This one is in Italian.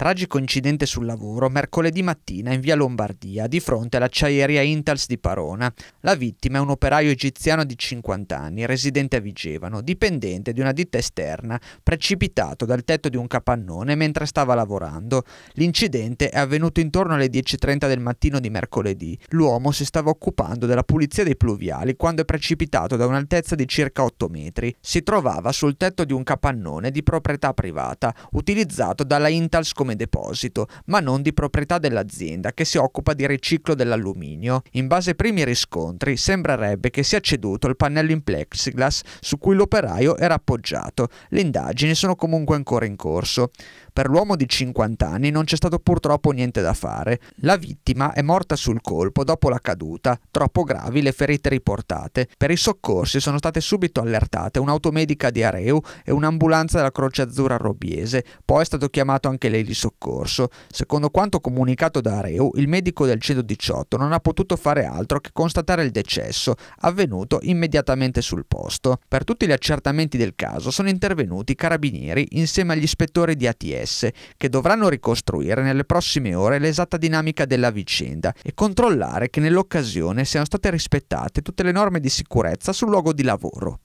Tragico incidente sul lavoro mercoledì mattina in via Lombardia, di fronte all'acciaieria Intals di Parona. La vittima è un operaio egiziano di 50 anni, residente a Vigevano, dipendente di una ditta esterna, precipitato dal tetto di un capannone mentre stava lavorando. L'incidente è avvenuto intorno alle 10.30 del mattino di mercoledì. L'uomo si stava occupando della pulizia dei pluviali quando è precipitato da un'altezza di circa 8 metri. Si trovava sul tetto di un capannone di proprietà privata, utilizzato dalla Intals come come deposito, ma non di proprietà dell'azienda che si occupa di riciclo dell'alluminio. In base ai primi riscontri sembrerebbe che sia ceduto il pannello in plexiglass su cui l'operaio era appoggiato. Le indagini sono comunque ancora in corso. Per l'uomo di 50 anni non c'è stato purtroppo niente da fare. La vittima è morta sul colpo dopo la caduta, troppo gravi le ferite riportate. Per i soccorsi sono state subito allertate un'automedica di Areu e un'ambulanza della Croce Azzurra Robiese. Poi è stato chiamato anche l'elicottero soccorso. Secondo quanto comunicato da Areu, il medico del 118 non ha potuto fare altro che constatare il decesso, avvenuto immediatamente sul posto. Per tutti gli accertamenti del caso sono intervenuti i carabinieri insieme agli ispettori di ATS, che dovranno ricostruire nelle prossime ore l'esatta dinamica della vicenda e controllare che nell'occasione siano state rispettate tutte le norme di sicurezza sul luogo di lavoro.